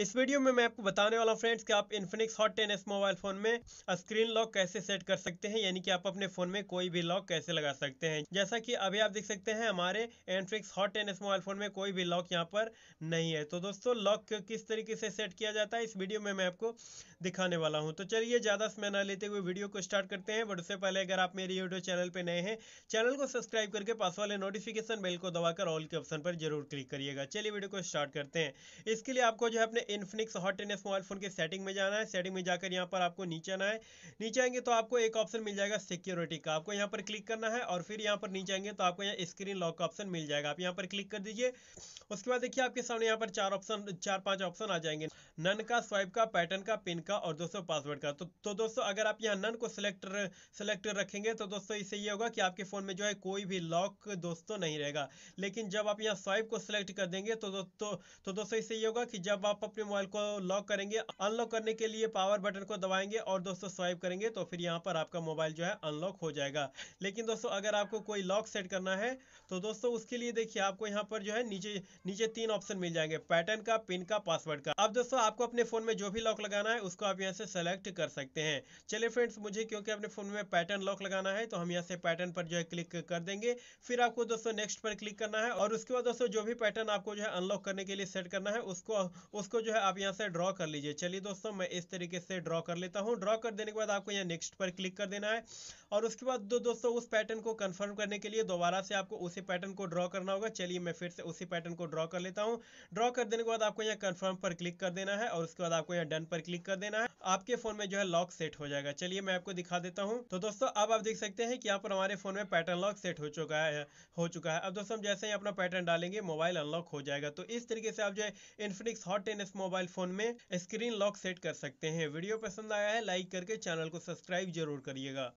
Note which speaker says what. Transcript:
Speaker 1: इस वीडियो में मैं आपको बताने वाला फ्रेंड्स कि आप Infinix hot 10s mobile phone में स्क्रीन लॉक कैसे सेट कर सकते हैं यानी कि आप अपने फोन में कोई भी लॉक कैसे लगा सकते हैं जैसा कि अभी आप देख सकते हैं हमारे Infinix hot 10s mobile phone में कोई भी लॉक यहाँ पर नहीं है तो दोस्तों लॉक किस तरीके से सेट किया जाता है इस वीडियो में मैं आपको दिखाने वाला हूँ तो चलिए ज्यादा समय न लेते हुए वीडियो को स्टार्ट करते हैं बट उससे पहले अगर आप मेरे यूट्यूब चैनल पर नए हैं चैनल को सब्सक्राइब करके पास वाले नोटिफिकेशन बेल को दबाकर ऑल के ऑप्शन पर जरूर क्लिक करिएगा चलिए वीडियो को स्टार्ट करते हैं इसके लिए आपको जो है अपने Infinix hot ten mobile phone के सेटिंग में जाना है सेटिंग में जाकर यहाँ पर आपको नीचे आना है नीचे आएंगे तो आपको एक ऑप्शन मिल जाएगा सिक्योरिटी का आपको यहाँ पर क्लिक करना है और फिर यहाँ पर नीचे आएंगे तो आपको यहाँ स्क्रीन लॉक का ऑप्शन मिल जाएगा आप यहाँ पर क्लिक कर दीजिए उसके बाद देखिए आपके सामने यहाँ पर चार ऑप्शन चार पांच ऑप्शन आ जाएंगे नन का स्वाइप का पैटर्न का पिन का और दोस्तों पासवर्ड का तो, तो दोस्तों अगर आप यहाँ नन को सिलेक्टर सिलेक्ट रखेंगे तो दोस्तों इससे ये होगा कि आपके फोन में जो है कोई भी लॉक दोस्तों नहीं रहेगा लेकिन जब आप यहाँ स्वाइप को सिलेक्ट कर देंगे तो, दोस्तों तो दोस्तों इससे ये होगा कि जब आप अपने मोबाइल को लॉक करेंगे अनलॉक करने के लिए पावर बटन को दबाएंगे और दोस्तों स्वाइप करेंगे तो फिर यहाँ पर आपका मोबाइल जो है अनलॉक हो जाएगा लेकिन दोस्तों अगर आपको कोई लॉक सेट करना है तो दोस्तों उसके लिए देखिए आपको यहाँ पर जो है नीचे नीचे तीन ऑप्शन मिल जाएंगे पैटर्न का पिन का पासवर्ड का अब दोस्तों आपको अपने फोन में जो भी लॉक लगाना है उसको आप यहाँ से सेलेक्ट कर सकते हैं चलिए फ्रेंड्स मुझे क्योंकि अपने फोन में पैटर्न लॉक लगाना है तो हम यहाँ से पैटर्न पर जो है क्लिक कर देंगे फिर आपको दोस्तों नेक्स्ट पर क्लिक करना है और उसके बाद दोस्तों जो भी पैटर्न आपको जो है अनलॉक करने के लिए सेट करना है उसको उसको जो है आप यहाँ से ड्रॉ कर लीजिए चलिए दोस्तों मैं इस तरीके से ड्रॉ कर लेता हूँ ड्रॉ कर देने के बाद आपको यहाँ नेक्स्ट पर क्लिक कर देना है और उसके बाद दो दोस्तों उस पैटर्न को कंफर्म करने के लिए दोबारा से आपको उसी पैटर्न को ड्रॉ करना होगा चलिए मैं फिर से उसी पैटर्न को ड्रॉ कर लेता हूँ ड्रॉ कर देने के बाद आपको यहाँ कन्फर्म पर क्लिक कर देना है और उसके बाद आपको यहाँ डन पर क्लिक कर देना है आपके फोन में जो है लॉक सेट हो जाएगा चलिए मैं आपको दिखा देता हूँ तो दोस्तों अब आप देख सकते हैं कि यहाँ पर हमारे फोन में पैटर्न लॉक सेट हो चुका है हो चुका है अब दोस्तों जैसे ही अपना पैटर्न डालेंगे मोबाइल अनलॉक हो जाएगा तो इस तरीके से आप जो है Infinix hot ten mobile phone में स्क्रीन लॉक सेट कर सकते हैं वीडियो पसंद आया है लाइक करके चैनल को सब्सक्राइब जरूर करिएगा